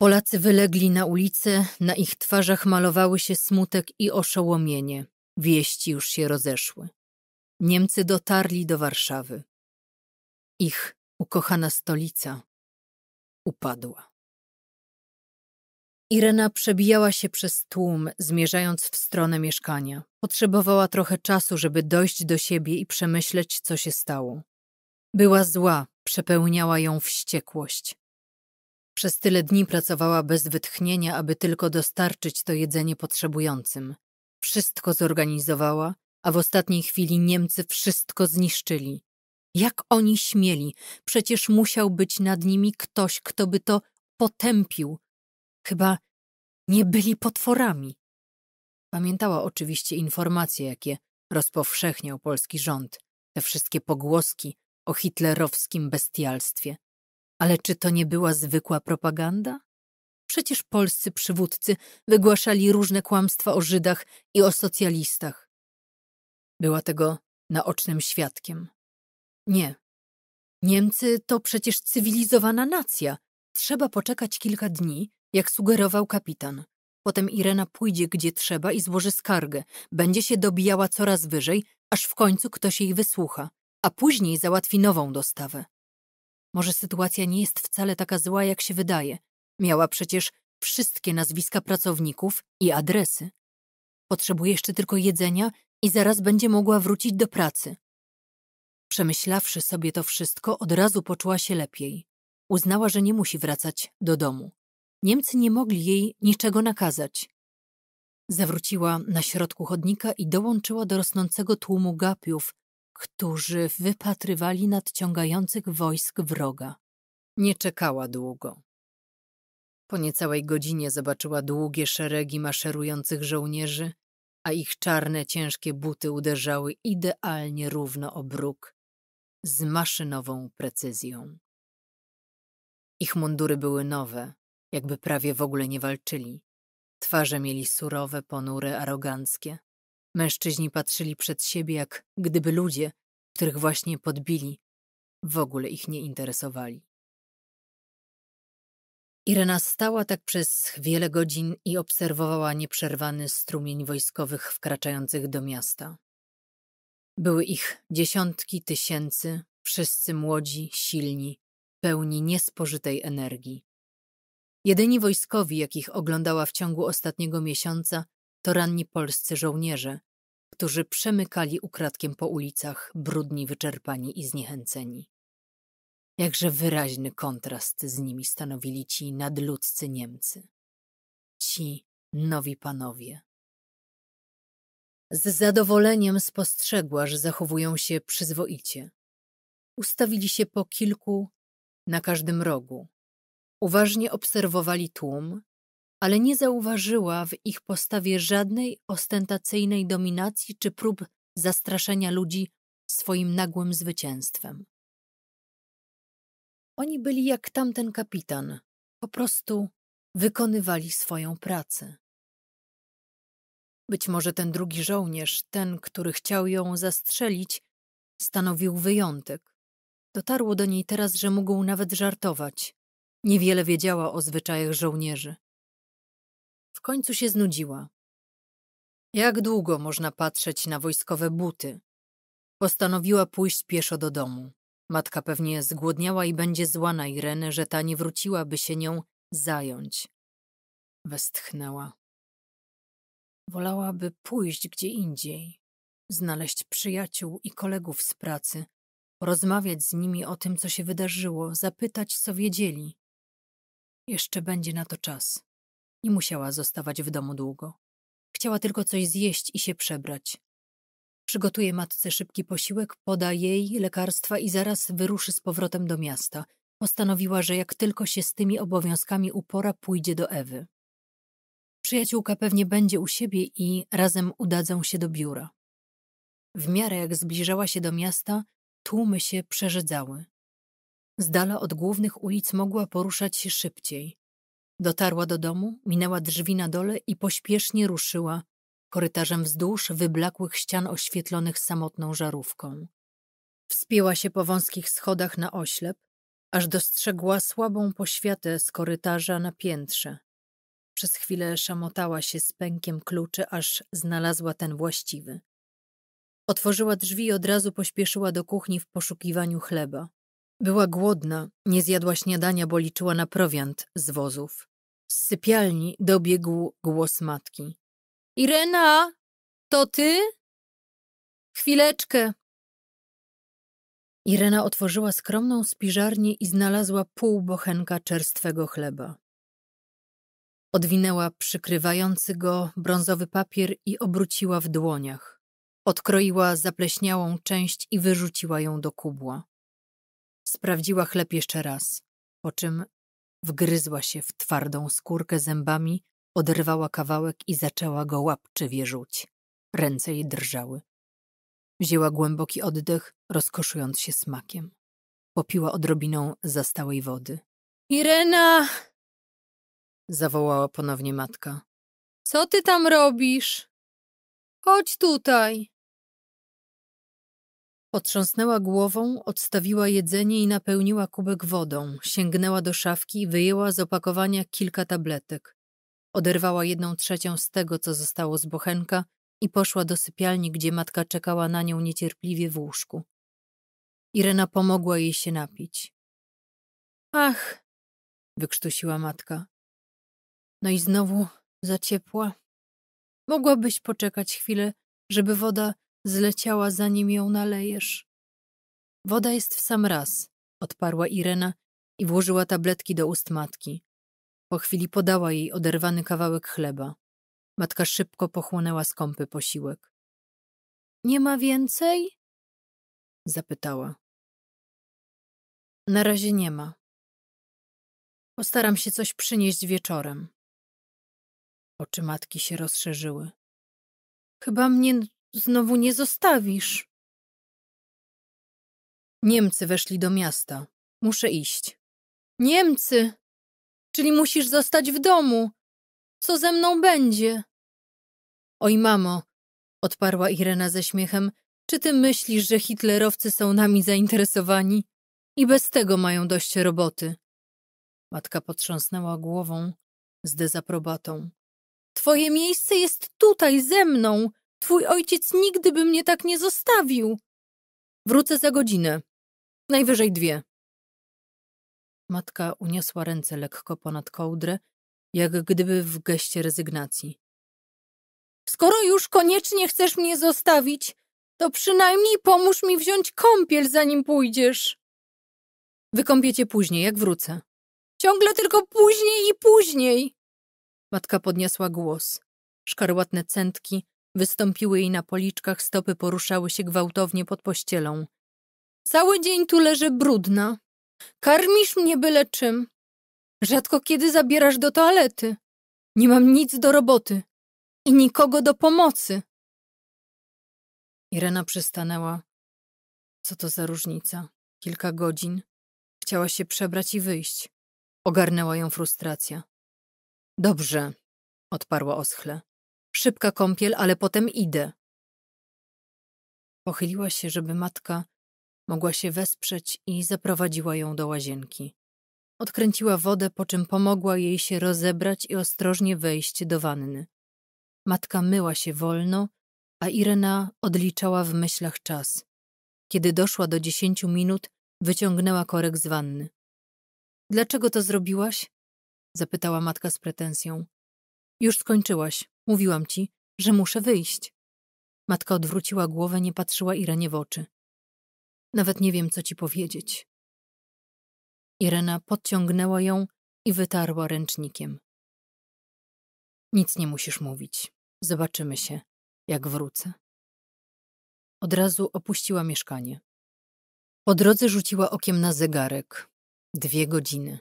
Polacy wylegli na ulicę, na ich twarzach malowały się smutek i oszołomienie. Wieści już się rozeszły. Niemcy dotarli do Warszawy. Ich ukochana stolica upadła. Irena przebijała się przez tłum, zmierzając w stronę mieszkania. Potrzebowała trochę czasu, żeby dojść do siebie i przemyśleć, co się stało. Była zła, przepełniała ją wściekłość. Przez tyle dni pracowała bez wytchnienia, aby tylko dostarczyć to jedzenie potrzebującym. Wszystko zorganizowała, a w ostatniej chwili Niemcy wszystko zniszczyli. Jak oni śmieli? Przecież musiał być nad nimi ktoś, kto by to potępił, Chyba nie byli potworami. Pamiętała oczywiście informacje, jakie rozpowszechniał polski rząd, te wszystkie pogłoski o hitlerowskim bestialstwie. Ale czy to nie była zwykła propaganda? Przecież polscy przywódcy wygłaszali różne kłamstwa o Żydach i o socjalistach. Była tego naocznym świadkiem. Nie. Niemcy to przecież cywilizowana nacja. Trzeba poczekać kilka dni jak sugerował kapitan. Potem Irena pójdzie gdzie trzeba i złoży skargę. Będzie się dobijała coraz wyżej, aż w końcu ktoś jej wysłucha, a później załatwi nową dostawę. Może sytuacja nie jest wcale taka zła, jak się wydaje. Miała przecież wszystkie nazwiska pracowników i adresy. Potrzebuje jeszcze tylko jedzenia i zaraz będzie mogła wrócić do pracy. Przemyślawszy sobie to wszystko, od razu poczuła się lepiej. Uznała, że nie musi wracać do domu. Niemcy nie mogli jej niczego nakazać. Zawróciła na środku chodnika i dołączyła do rosnącego tłumu gapiów, którzy wypatrywali nadciągających wojsk wroga. Nie czekała długo. Po niecałej godzinie zobaczyła długie szeregi maszerujących żołnierzy, a ich czarne, ciężkie buty uderzały idealnie równo o bruk, z maszynową precyzją. Ich mundury były nowe, jakby prawie w ogóle nie walczyli. Twarze mieli surowe, ponure, aroganckie. Mężczyźni patrzyli przed siebie, jak gdyby ludzie, których właśnie podbili, w ogóle ich nie interesowali. Irena stała tak przez wiele godzin i obserwowała nieprzerwany strumień wojskowych wkraczających do miasta. Były ich dziesiątki tysięcy, wszyscy młodzi, silni, pełni niespożytej energii. Jedyni wojskowi, jakich oglądała w ciągu ostatniego miesiąca, to ranni polscy żołnierze, którzy przemykali ukradkiem po ulicach, brudni, wyczerpani i zniechęceni. Jakże wyraźny kontrast z nimi stanowili ci nadludzcy Niemcy. Ci nowi panowie. Z zadowoleniem spostrzegła, że zachowują się przyzwoicie. Ustawili się po kilku na każdym rogu, Uważnie obserwowali tłum, ale nie zauważyła w ich postawie żadnej ostentacyjnej dominacji czy prób zastraszenia ludzi swoim nagłym zwycięstwem. Oni byli jak tamten kapitan, po prostu wykonywali swoją pracę. Być może ten drugi żołnierz, ten, który chciał ją zastrzelić, stanowił wyjątek. Dotarło do niej teraz, że mógł nawet żartować. Niewiele wiedziała o zwyczajach żołnierzy. W końcu się znudziła. Jak długo można patrzeć na wojskowe buty? Postanowiła pójść pieszo do domu. Matka pewnie zgłodniała i będzie zła na Irenę, że ta nie wróciłaby się nią zająć. Westchnęła. Wolałaby pójść gdzie indziej, znaleźć przyjaciół i kolegów z pracy, porozmawiać z nimi o tym, co się wydarzyło, zapytać, co wiedzieli. Jeszcze będzie na to czas. Nie musiała zostawać w domu długo. Chciała tylko coś zjeść i się przebrać. Przygotuje matce szybki posiłek, poda jej lekarstwa i zaraz wyruszy z powrotem do miasta. Postanowiła, że jak tylko się z tymi obowiązkami upora, pójdzie do Ewy. Przyjaciółka pewnie będzie u siebie i razem udadzą się do biura. W miarę jak zbliżała się do miasta, tłumy się przerzedzały. Z dala od głównych ulic mogła poruszać się szybciej. Dotarła do domu, minęła drzwi na dole i pośpiesznie ruszyła, korytarzem wzdłuż wyblakłych ścian oświetlonych samotną żarówką. Wspięła się po wąskich schodach na oślep, aż dostrzegła słabą poświatę z korytarza na piętrze. Przez chwilę szamotała się z pękiem kluczy, aż znalazła ten właściwy. Otworzyła drzwi i od razu pośpieszyła do kuchni w poszukiwaniu chleba. Była głodna, nie zjadła śniadania, bo liczyła na prowiant z wozów. Z sypialni dobiegł głos matki. Irena, to ty? Chwileczkę. Irena otworzyła skromną spiżarnię i znalazła pół bochenka czerstwego chleba. Odwinęła przykrywający go brązowy papier i obróciła w dłoniach. Odkroiła zapleśniałą część i wyrzuciła ją do kubła. Sprawdziła chleb jeszcze raz, po czym wgryzła się w twardą skórkę zębami, odrywała kawałek i zaczęła go łapczywie rzuć. Ręce jej drżały. Wzięła głęboki oddech, rozkoszując się smakiem. Popiła odrobiną zastałej wody. Irena! zawołała ponownie matka. Co ty tam robisz? Chodź tutaj. Potrząsnęła głową, odstawiła jedzenie i napełniła kubek wodą. Sięgnęła do szafki i wyjęła z opakowania kilka tabletek. Oderwała jedną trzecią z tego, co zostało z bochenka i poszła do sypialni, gdzie matka czekała na nią niecierpliwie w łóżku. Irena pomogła jej się napić. Ach, wykrztusiła matka. No i znowu za ciepła. Mogłabyś poczekać chwilę, żeby woda zleciała zanim ją nalejesz. Woda jest w sam raz, odparła Irena i włożyła tabletki do ust matki. Po chwili podała jej oderwany kawałek chleba. Matka szybko pochłonęła skąpy posiłek. Nie ma więcej? zapytała. Na razie nie ma. Postaram się coś przynieść wieczorem. Oczy matki się rozszerzyły. Chyba mnie znowu nie zostawisz. Niemcy weszli do miasta. Muszę iść. Niemcy! Czyli musisz zostać w domu. Co ze mną będzie? Oj, mamo, odparła Irena ze śmiechem, czy ty myślisz, że hitlerowcy są nami zainteresowani? I bez tego mają dość roboty. Matka potrząsnęła głową z dezaprobatą. Twoje miejsce jest tutaj ze mną. Twój ojciec nigdy by mnie tak nie zostawił. Wrócę za godzinę. Najwyżej dwie. Matka uniosła ręce lekko ponad kołdrę, jak gdyby w geście rezygnacji. Skoro już koniecznie chcesz mnie zostawić, to przynajmniej pomóż mi wziąć kąpiel, zanim pójdziesz. cię później, jak wrócę. Ciągle tylko później i później. Matka podniosła głos. Szkarłatne centki Wystąpiły jej na policzkach, stopy poruszały się gwałtownie pod pościelą. Cały dzień tu leży brudna. Karmisz mnie byle czym. Rzadko kiedy zabierasz do toalety. Nie mam nic do roboty. I nikogo do pomocy. Irena przystanęła. Co to za różnica? Kilka godzin. Chciała się przebrać i wyjść. Ogarnęła ją frustracja. Dobrze, odparła oschle. Szybka kąpiel, ale potem idę. Pochyliła się, żeby matka mogła się wesprzeć i zaprowadziła ją do łazienki. Odkręciła wodę, po czym pomogła jej się rozebrać i ostrożnie wejść do wanny. Matka myła się wolno, a Irena odliczała w myślach czas. Kiedy doszła do dziesięciu minut, wyciągnęła korek z wanny. Dlaczego to zrobiłaś? zapytała matka z pretensją. Już skończyłaś. Mówiłam ci, że muszę wyjść. Matka odwróciła głowę, nie patrzyła Irenie w oczy. Nawet nie wiem, co ci powiedzieć. Irena podciągnęła ją i wytarła ręcznikiem. Nic nie musisz mówić. Zobaczymy się, jak wrócę. Od razu opuściła mieszkanie. Po drodze rzuciła okiem na zegarek. Dwie godziny.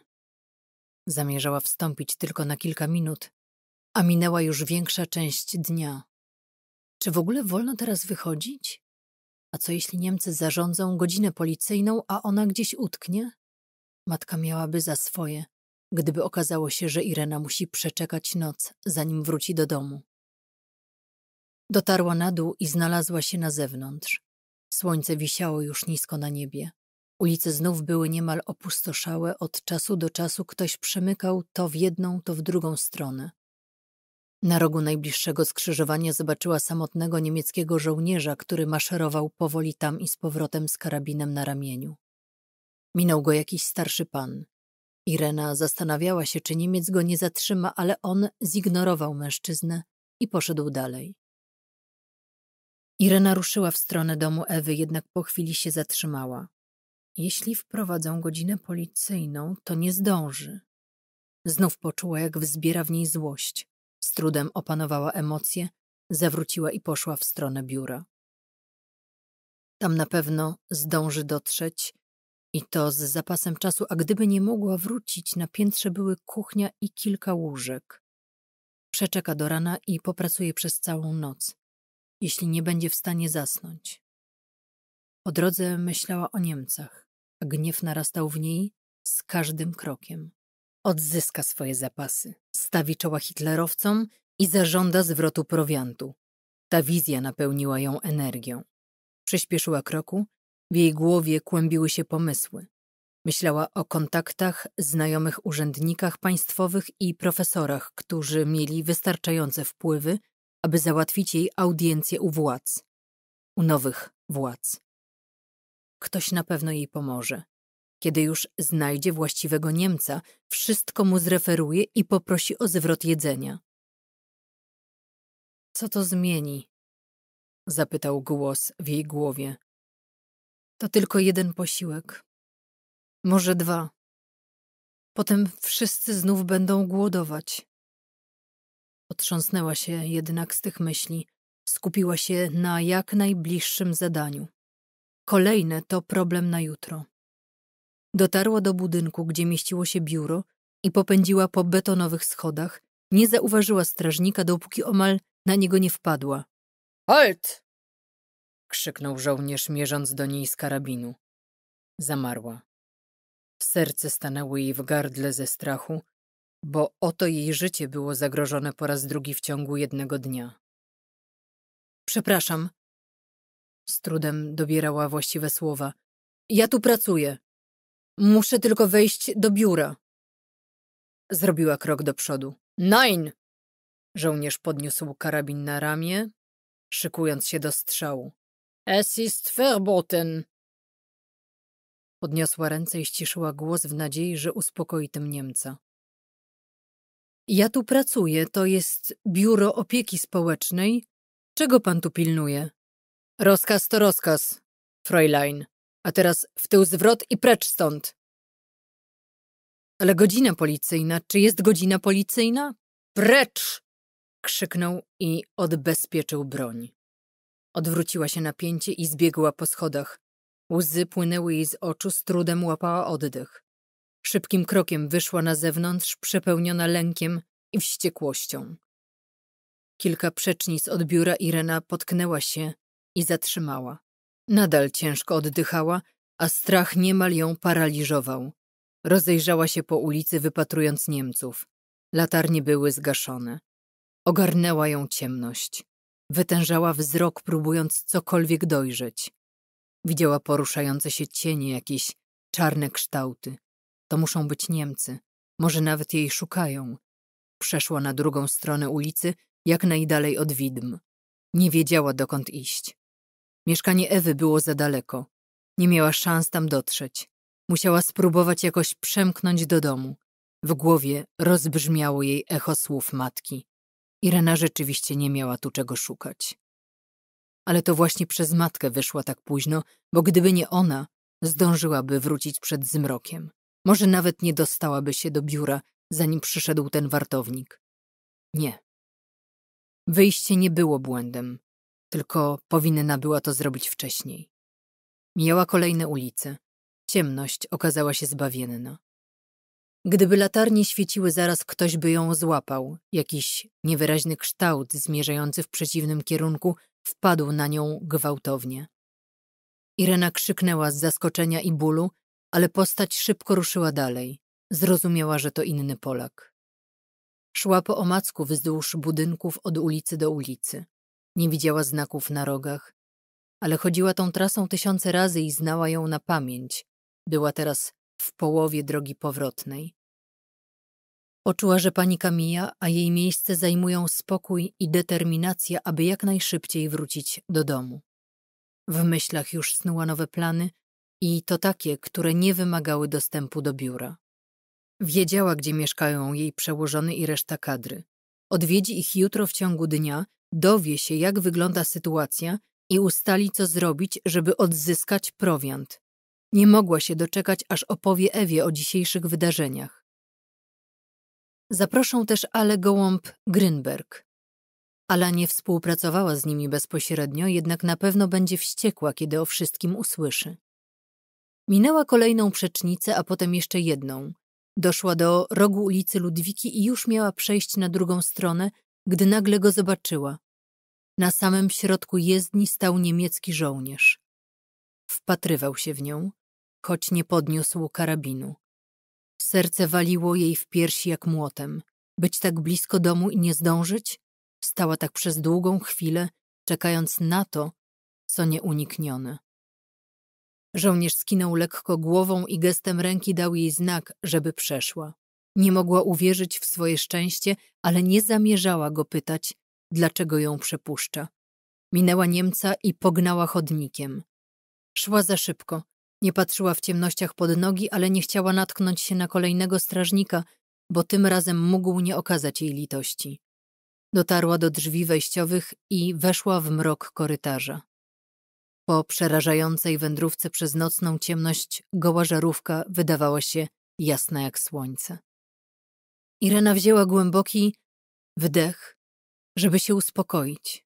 Zamierzała wstąpić tylko na kilka minut, a minęła już większa część dnia. Czy w ogóle wolno teraz wychodzić? A co jeśli Niemcy zarządzą godzinę policyjną, a ona gdzieś utknie? Matka miałaby za swoje, gdyby okazało się, że Irena musi przeczekać noc, zanim wróci do domu. Dotarła na dół i znalazła się na zewnątrz. Słońce wisiało już nisko na niebie. Ulice znów były niemal opustoszałe, od czasu do czasu ktoś przemykał to w jedną, to w drugą stronę. Na rogu najbliższego skrzyżowania zobaczyła samotnego niemieckiego żołnierza, który maszerował powoli tam i z powrotem z karabinem na ramieniu. Minął go jakiś starszy pan. Irena zastanawiała się, czy Niemiec go nie zatrzyma, ale on zignorował mężczyznę i poszedł dalej. Irena ruszyła w stronę domu Ewy, jednak po chwili się zatrzymała. Jeśli wprowadzą godzinę policyjną, to nie zdąży. Znów poczuła, jak wzbiera w niej złość. Z trudem opanowała emocje, zawróciła i poszła w stronę biura. Tam na pewno zdąży dotrzeć i to z zapasem czasu, a gdyby nie mogła wrócić, na piętrze były kuchnia i kilka łóżek. Przeczeka do rana i popracuje przez całą noc, jeśli nie będzie w stanie zasnąć. Po drodze myślała o Niemcach, a gniew narastał w niej z każdym krokiem odzyska swoje zapasy, stawi czoła hitlerowcom i zażąda zwrotu prowiantu. Ta wizja napełniła ją energią. Przyspieszyła kroku, w jej głowie kłębiły się pomysły. Myślała o kontaktach, znajomych urzędnikach państwowych i profesorach, którzy mieli wystarczające wpływy, aby załatwić jej audiencję u władz. U nowych władz. Ktoś na pewno jej pomoże. Kiedy już znajdzie właściwego Niemca, wszystko mu zreferuje i poprosi o zwrot jedzenia. Co to zmieni? Zapytał głos w jej głowie. To tylko jeden posiłek. Może dwa. Potem wszyscy znów będą głodować. Otrząsnęła się jednak z tych myśli. Skupiła się na jak najbliższym zadaniu. Kolejne to problem na jutro. Dotarła do budynku, gdzie mieściło się biuro i popędziła po betonowych schodach. Nie zauważyła strażnika, dopóki omal na niego nie wpadła. Halt! krzyknął żołnierz, mierząc do niej z karabinu. Zamarła. Serce stanęło jej w gardle ze strachu, bo oto jej życie było zagrożone po raz drugi w ciągu jednego dnia. Przepraszam. Z trudem dobierała właściwe słowa. Ja tu pracuję. Muszę tylko wejść do biura. Zrobiła krok do przodu. Nein! Żołnierz podniósł karabin na ramię, szykując się do strzału. Es ist verboten! Podniosła ręce i ściszyła głos w nadziei, że uspokoi tym Niemca. Ja tu pracuję, to jest biuro opieki społecznej. Czego pan tu pilnuje? Rozkaz to rozkaz, Fräulein. A teraz w tył zwrot i precz stąd. Ale godzina policyjna, czy jest godzina policyjna? Precz! Krzyknął i odbezpieczył broń. Odwróciła się napięcie i zbiegła po schodach. Łzy płynęły jej z oczu, z trudem łapała oddech. Szybkim krokiem wyszła na zewnątrz, przepełniona lękiem i wściekłością. Kilka przecznic od biura Irena potknęła się i zatrzymała. Nadal ciężko oddychała, a strach niemal ją paraliżował. Rozejrzała się po ulicy, wypatrując Niemców. Latarnie były zgaszone. Ogarnęła ją ciemność. Wytężała wzrok, próbując cokolwiek dojrzeć. Widziała poruszające się cienie, jakieś czarne kształty. To muszą być Niemcy. Może nawet jej szukają. Przeszła na drugą stronę ulicy, jak najdalej od widm. Nie wiedziała, dokąd iść. Mieszkanie Ewy było za daleko. Nie miała szans tam dotrzeć. Musiała spróbować jakoś przemknąć do domu. W głowie rozbrzmiało jej echo słów matki. Irena rzeczywiście nie miała tu czego szukać. Ale to właśnie przez matkę wyszła tak późno, bo gdyby nie ona, zdążyłaby wrócić przed zmrokiem. Może nawet nie dostałaby się do biura, zanim przyszedł ten wartownik. Nie. Wyjście nie było błędem tylko powinna była to zrobić wcześniej. Mijała kolejne ulice. Ciemność okazała się zbawienna. Gdyby latarnie świeciły zaraz, ktoś by ją złapał. Jakiś niewyraźny kształt zmierzający w przeciwnym kierunku wpadł na nią gwałtownie. Irena krzyknęła z zaskoczenia i bólu, ale postać szybko ruszyła dalej. Zrozumiała, że to inny Polak. Szła po omacku wzdłuż budynków od ulicy do ulicy. Nie widziała znaków na rogach, ale chodziła tą trasą tysiące razy i znała ją na pamięć. Była teraz w połowie drogi powrotnej. Oczuła, że panika mija, a jej miejsce zajmują spokój i determinacja, aby jak najszybciej wrócić do domu. W myślach już snuła nowe plany i to takie, które nie wymagały dostępu do biura. Wiedziała, gdzie mieszkają jej przełożony i reszta kadry. Odwiedzi ich jutro w ciągu dnia dowie się, jak wygląda sytuacja i ustali, co zrobić, żeby odzyskać prowiant. Nie mogła się doczekać, aż opowie Ewie o dzisiejszych wydarzeniach. Zaproszą też Ale Gołąb Grynberg. Ala nie współpracowała z nimi bezpośrednio, jednak na pewno będzie wściekła, kiedy o wszystkim usłyszy. Minęła kolejną przecznicę, a potem jeszcze jedną. Doszła do rogu ulicy Ludwiki i już miała przejść na drugą stronę, gdy nagle go zobaczyła. Na samym środku jezdni stał niemiecki żołnierz. Wpatrywał się w nią, choć nie podniósł karabinu. Serce waliło jej w piersi jak młotem. Być tak blisko domu i nie zdążyć? Stała tak przez długą chwilę, czekając na to, co nieuniknione. Żołnierz skinął lekko głową i gestem ręki dał jej znak, żeby przeszła. Nie mogła uwierzyć w swoje szczęście, ale nie zamierzała go pytać, dlaczego ją przepuszcza. Minęła Niemca i pognała chodnikiem. Szła za szybko. Nie patrzyła w ciemnościach pod nogi, ale nie chciała natknąć się na kolejnego strażnika, bo tym razem mógł nie okazać jej litości. Dotarła do drzwi wejściowych i weszła w mrok korytarza. Po przerażającej wędrówce przez nocną ciemność goła żarówka wydawała się jasna jak słońce. Irena wzięła głęboki wdech żeby się uspokoić.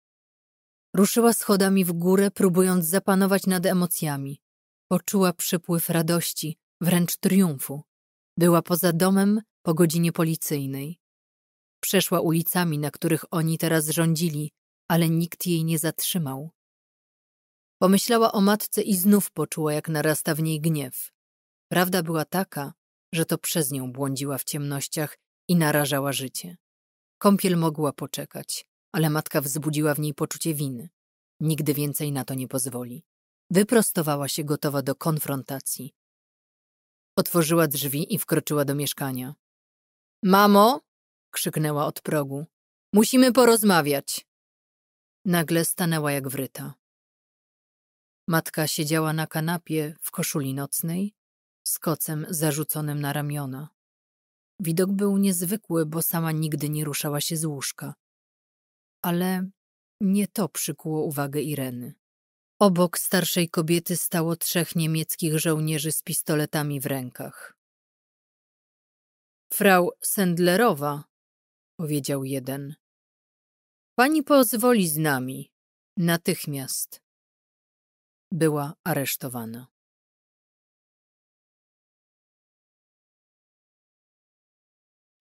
Ruszyła schodami w górę, próbując zapanować nad emocjami. Poczuła przypływ radości, wręcz triumfu. Była poza domem po godzinie policyjnej. Przeszła ulicami, na których oni teraz rządzili, ale nikt jej nie zatrzymał. Pomyślała o matce i znów poczuła, jak narasta w niej gniew. Prawda była taka, że to przez nią błądziła w ciemnościach i narażała życie. Kąpiel mogła poczekać, ale matka wzbudziła w niej poczucie winy. Nigdy więcej na to nie pozwoli. Wyprostowała się gotowa do konfrontacji. Otworzyła drzwi i wkroczyła do mieszkania. Mamo! krzyknęła od progu. Musimy porozmawiać. Nagle stanęła jak wryta. Matka siedziała na kanapie w koszuli nocnej z kocem zarzuconym na ramiona. Widok był niezwykły, bo sama nigdy nie ruszała się z łóżka. Ale nie to przykuło uwagę Ireny. Obok starszej kobiety stało trzech niemieckich żołnierzy z pistoletami w rękach. Frau Sendlerowa, powiedział jeden. Pani pozwoli z nami. Natychmiast. Była aresztowana.